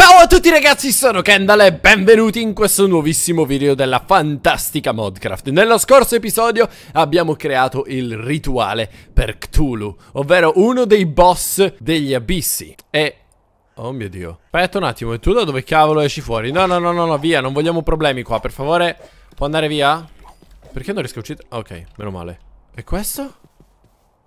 Ciao a tutti ragazzi, sono Kendall e benvenuti in questo nuovissimo video della fantastica Modcraft. Nello scorso episodio abbiamo creato il rituale per Cthulhu, ovvero uno dei boss degli abissi. E... Oh mio Dio. Aspetta un attimo, e tu da dove cavolo esci fuori? No, no, no, no, no, via, non vogliamo problemi qua, per favore. Può andare via? Perché non riesco a uccidere? Ok, meno male. E questo?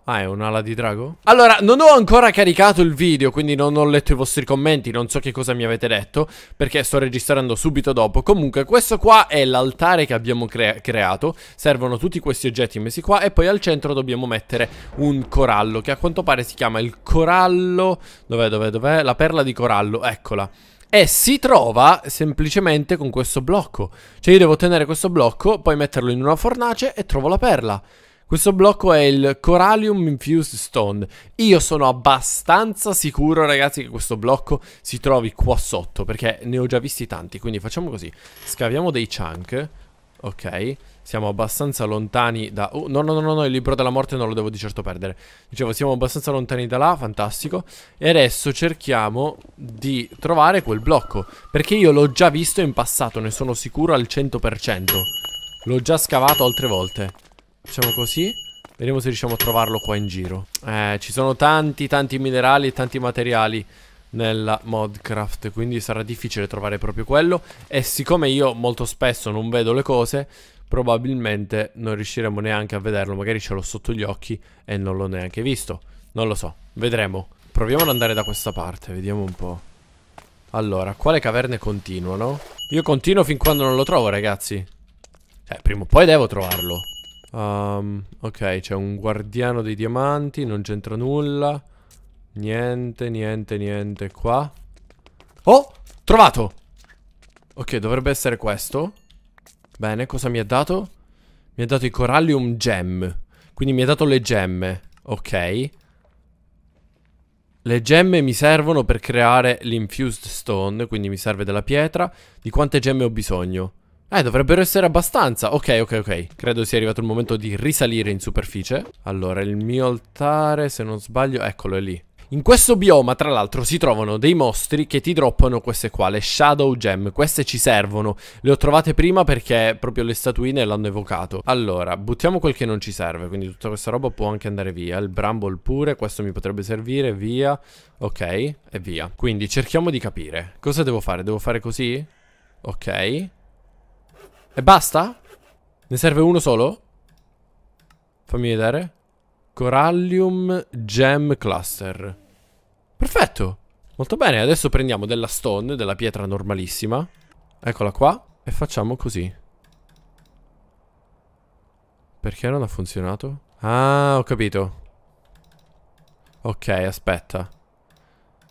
Ah, è un'ala di drago? Allora, non ho ancora caricato il video, quindi non ho letto i vostri commenti, non so che cosa mi avete detto, perché sto registrando subito dopo. Comunque, questo qua è l'altare che abbiamo crea creato, servono tutti questi oggetti messi qua, e poi al centro dobbiamo mettere un corallo, che a quanto pare si chiama il corallo... Dov'è, dov'è, dov'è? La perla di corallo, eccola. E si trova semplicemente con questo blocco. Cioè io devo tenere questo blocco, poi metterlo in una fornace e trovo la perla. Questo blocco è il Corallium Infused Stone. Io sono abbastanza sicuro, ragazzi, che questo blocco si trovi qua sotto, perché ne ho già visti tanti. Quindi facciamo così. Scaviamo dei chunk. Ok. Siamo abbastanza lontani da... Oh, no, no, no, no, il libro della morte non lo devo di certo perdere. Dicevo, siamo abbastanza lontani da là, fantastico. E adesso cerchiamo di trovare quel blocco. Perché io l'ho già visto in passato, ne sono sicuro al 100%. L'ho già scavato altre volte. Facciamo così. Vediamo se riusciamo a trovarlo qua in giro. Eh, ci sono tanti, tanti minerali e tanti materiali nella modcraft, quindi sarà difficile trovare proprio quello. E siccome io molto spesso non vedo le cose, probabilmente non riusciremo neanche a vederlo. Magari ce l'ho sotto gli occhi e non l'ho neanche visto. Non lo so, vedremo. Proviamo ad andare da questa parte, vediamo un po'. Allora, quale caverne continuano? Io continuo fin quando non lo trovo, ragazzi. Cioè, prima o poi devo trovarlo. Um, ok, c'è un guardiano dei diamanti, non c'entra nulla. Niente, niente, niente qua. Oh, trovato! Ok, dovrebbe essere questo. Bene, cosa mi ha dato? Mi ha dato i corallium gem. Quindi mi ha dato le gemme. Ok. Le gemme mi servono per creare l'infused stone, quindi mi serve della pietra. Di quante gemme ho bisogno? Eh, dovrebbero essere abbastanza. Ok, ok, ok. Credo sia arrivato il momento di risalire in superficie. Allora, il mio altare, se non sbaglio, eccolo, è lì. In questo bioma, tra l'altro, si trovano dei mostri che ti droppano queste qua, le Shadow Gem. Queste ci servono. Le ho trovate prima perché proprio le statuine l'hanno evocato. Allora, buttiamo quel che non ci serve, quindi tutta questa roba può anche andare via. Il Bramble pure, questo mi potrebbe servire, via. Ok, e via. Quindi cerchiamo di capire. Cosa devo fare? Devo fare così? Ok. E basta? Ne serve uno solo? Fammi vedere. Corallium Gem Cluster. Perfetto. Molto bene, adesso prendiamo della stone, della pietra normalissima. Eccola qua. E facciamo così. Perché non ha funzionato? Ah, ho capito. Ok, aspetta.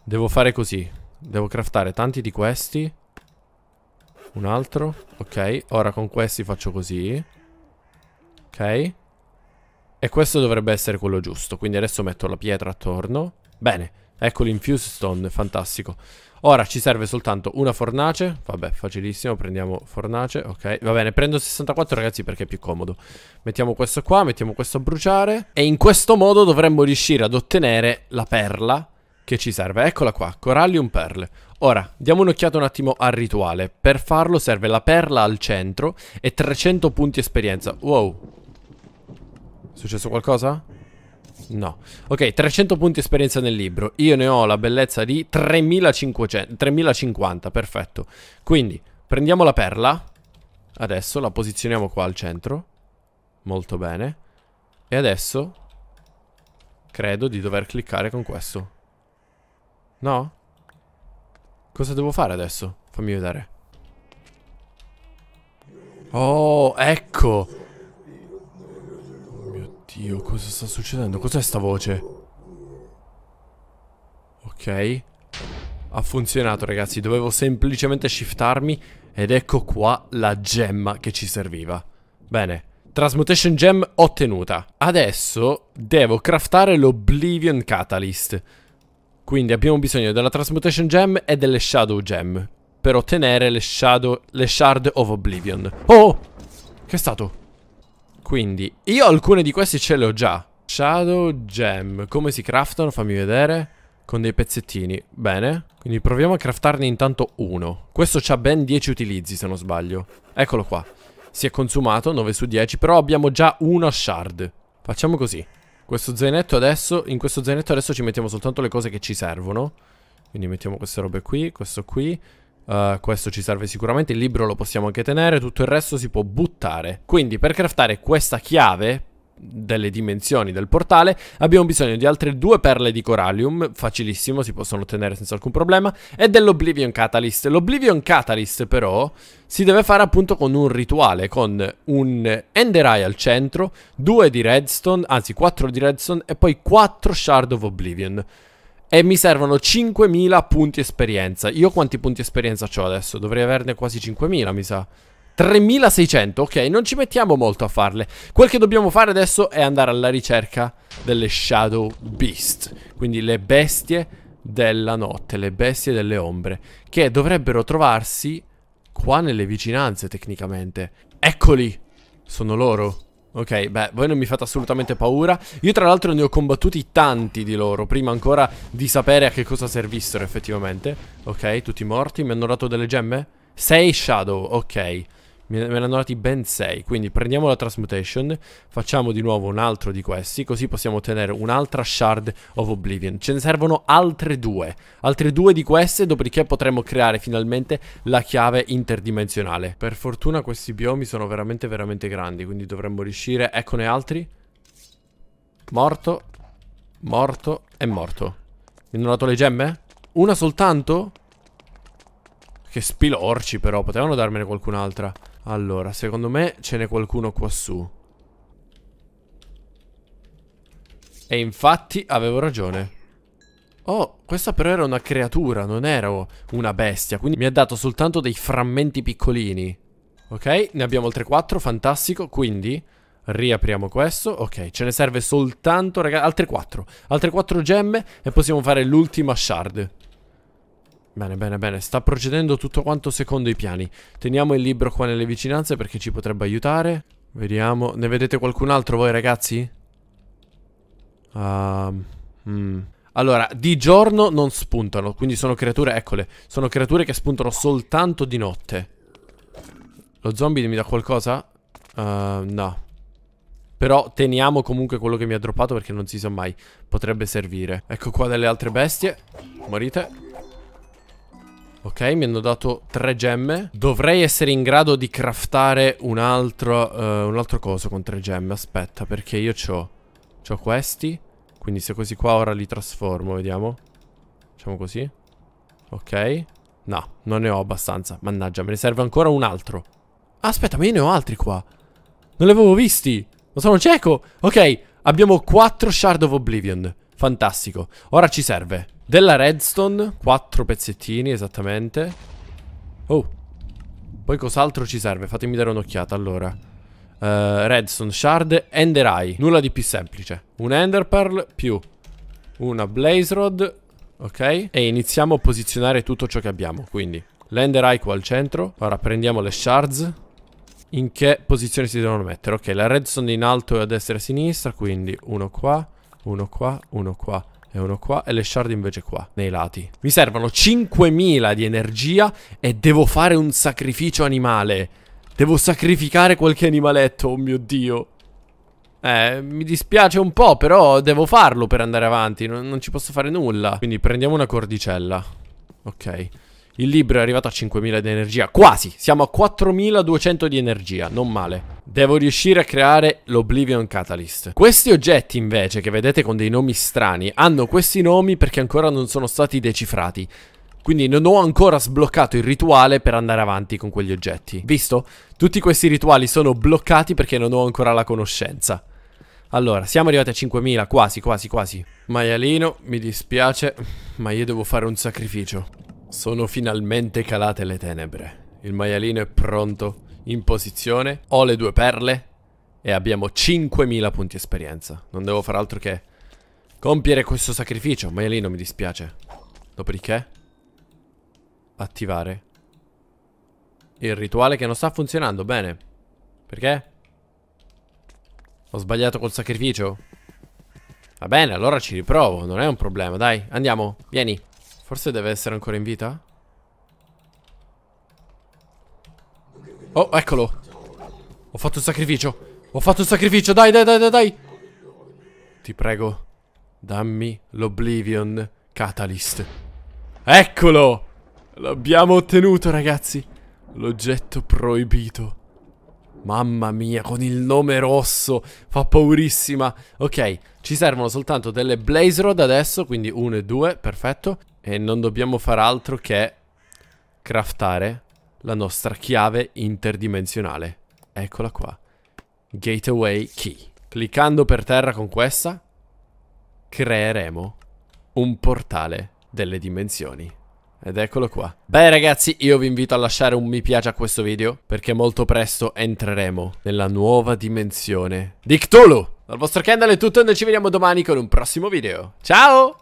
Devo fare così. Devo craftare tanti di questi. Un altro. Ok. Ora con questi faccio così. Ok. E questo dovrebbe essere quello giusto. Quindi adesso metto la pietra attorno. Bene. Ecco l'infuse stone. Fantastico. Ora ci serve soltanto una fornace. Vabbè, facilissimo. Prendiamo fornace. Ok. Va bene. Prendo 64 ragazzi perché è più comodo. Mettiamo questo qua. Mettiamo questo a bruciare. E in questo modo dovremmo riuscire ad ottenere la perla che ci serve. Eccola qua, Corallium Perle. Ora, diamo un'occhiata un attimo al rituale. Per farlo serve la perla al centro e 300 punti esperienza. Wow. È successo qualcosa? No. Ok, 300 punti esperienza nel libro. Io ne ho la bellezza di 3500, 3050, perfetto. Quindi, prendiamo la perla. Adesso la posizioniamo qua al centro. Molto bene. E adesso credo di dover cliccare con questo. No? Cosa devo fare adesso? Fammi vedere. Oh, ecco! Oh mio Dio, cosa sta succedendo? Cos'è sta voce? Ok. Ha funzionato, ragazzi. Dovevo semplicemente shiftarmi ed ecco qua la gemma che ci serviva. Bene. Transmutation Gem ottenuta. Adesso devo craftare l'Oblivion Catalyst. Quindi abbiamo bisogno della Transmutation Gem e delle Shadow Gem per ottenere le, shadow, le Shard of Oblivion. Oh! Che è stato? Quindi, io alcune di queste ce le ho già. Shadow Gem. Come si craftano? Fammi vedere. Con dei pezzettini. Bene. Quindi proviamo a craftarne intanto uno. Questo ha ben 10 utilizzi, se non sbaglio. Eccolo qua. Si è consumato, 9 su 10, però abbiamo già una shard. Facciamo così. Questo zainetto adesso, in questo zainetto adesso ci mettiamo soltanto le cose che ci servono. Quindi mettiamo queste robe qui, questo qui. Uh, questo ci serve sicuramente, il libro lo possiamo anche tenere, tutto il resto si può buttare. Quindi per craftare questa chiave delle dimensioni del portale, abbiamo bisogno di altre due perle di Corallium, facilissimo, si possono ottenere senza alcun problema, e dell'Oblivion Catalyst. L'Oblivion Catalyst però si deve fare appunto con un rituale, con un Ender Eye al centro, due di Redstone, anzi quattro di Redstone e poi quattro Shard of Oblivion. E mi servono 5.000 punti esperienza. Io quanti punti esperienza ho adesso? Dovrei averne quasi 5.000, mi sa. 3600, ok, non ci mettiamo molto a farle Quel che dobbiamo fare adesso è andare alla ricerca delle Shadow Beast Quindi le bestie della notte, le bestie delle ombre Che dovrebbero trovarsi qua nelle vicinanze tecnicamente Eccoli, sono loro Ok, beh, voi non mi fate assolutamente paura Io tra l'altro ne ho combattuti tanti di loro Prima ancora di sapere a che cosa servissero effettivamente Ok, tutti morti, mi hanno dato delle gemme? 6 Shadow, ok Me ne hanno dati ben 6, quindi prendiamo la transmutation, facciamo di nuovo un altro di questi, così possiamo ottenere un'altra shard of oblivion. Ce ne servono altre due, altre due di queste, dopodiché potremo creare finalmente la chiave interdimensionale. Per fortuna questi biomi sono veramente veramente grandi, quindi dovremmo riuscire... Eccone altri. Morto, morto e morto. Mi hanno dato le gemme? Una soltanto? Che spilorci però, potevano darmene qualcun'altra. Allora, secondo me ce n'è qualcuno quassù. E infatti avevo ragione. Oh, questa però era una creatura, non ero oh, una bestia, quindi mi ha dato soltanto dei frammenti piccolini. Ok, ne abbiamo altre 4, fantastico, quindi riapriamo questo. Ok, ce ne serve soltanto, ragazzi, altre 4. Altre 4 gemme e possiamo fare l'ultima shard. Bene, bene, bene, sta procedendo tutto quanto secondo i piani. Teniamo il libro qua nelle vicinanze perché ci potrebbe aiutare. Vediamo, ne vedete qualcun altro voi ragazzi? Um, mm. Allora, di giorno non spuntano, quindi sono creature, eccole, sono creature che spuntano soltanto di notte. Lo zombie mi dà qualcosa? Uh, no. Però teniamo comunque quello che mi ha droppato perché non si sa mai. Potrebbe servire. Ecco qua delle altre bestie. Morite. Ok, mi hanno dato tre gemme. Dovrei essere in grado di craftare un altro, uh, un altro coso con tre gemme. Aspetta, perché io ho ho questi. Quindi se così qua ora li trasformo, vediamo. Facciamo così. Ok. No, non ne ho abbastanza. Mannaggia, me ne serve ancora un altro. Aspetta, ma io ne ho altri qua. Non li avevo visti. Ma sono cieco. Ok, abbiamo quattro Shard of Oblivion. Fantastico. Ora ci serve. Della redstone, quattro pezzettini esattamente. Oh. Poi cos'altro ci serve? Fatemi dare un'occhiata allora. Uh, redstone, shard, ender eye. Nulla di più semplice. Un ender pearl più una blaze rod. Ok. E iniziamo a posizionare tutto ciò che abbiamo. Quindi l'ender eye qua al centro. Ora prendiamo le shards. In che posizione si devono mettere? Ok, la redstone in alto e a destra e a sinistra. Quindi uno qua, uno qua, uno qua e uno qua e le shard invece qua, nei lati. Mi servono 5.000 di energia e devo fare un sacrificio animale. Devo sacrificare qualche animaletto, oh mio Dio. Eh, mi dispiace un po', però devo farlo per andare avanti, non, non ci posso fare nulla. Quindi prendiamo una cordicella. Ok. Il libro è arrivato a 5000 di energia, quasi, siamo a 4200 di energia, non male. Devo riuscire a creare l'Oblivion Catalyst. Questi oggetti invece, che vedete con dei nomi strani, hanno questi nomi perché ancora non sono stati decifrati. Quindi non ho ancora sbloccato il rituale per andare avanti con quegli oggetti. Visto? Tutti questi rituali sono bloccati perché non ho ancora la conoscenza. Allora, siamo arrivati a 5000, quasi, quasi, quasi. Maialino, mi dispiace, ma io devo fare un sacrificio. Sono finalmente calate le tenebre. Il maialino è pronto, in posizione. Ho le due perle e abbiamo 5.000 punti esperienza. Non devo far altro che compiere questo sacrificio. Maialino, mi dispiace. Dopodiché, attivare il rituale che non sta funzionando bene. Perché? Ho sbagliato col sacrificio? Va bene, allora ci riprovo, non è un problema, dai, andiamo, vieni. Forse deve essere ancora in vita? Oh, eccolo Ho fatto un sacrificio Ho fatto un sacrificio, dai, dai, dai, dai, dai Ti prego Dammi l'Oblivion Catalyst Eccolo L'abbiamo ottenuto, ragazzi L'oggetto proibito Mamma mia, con il nome rosso Fa paurissima Ok, ci servono soltanto delle Blaze Rod adesso Quindi 1 e 2, perfetto e non dobbiamo far altro che craftare la nostra chiave interdimensionale. Eccola qua. Gateway key. Cliccando per terra con questa, creeremo un portale delle dimensioni. Ed eccolo qua. Beh ragazzi, io vi invito a lasciare un mi piace a questo video, perché molto presto entreremo nella nuova dimensione di Cthulhu. Dal vostro Kendall è tutto e noi ci vediamo domani con un prossimo video. Ciao!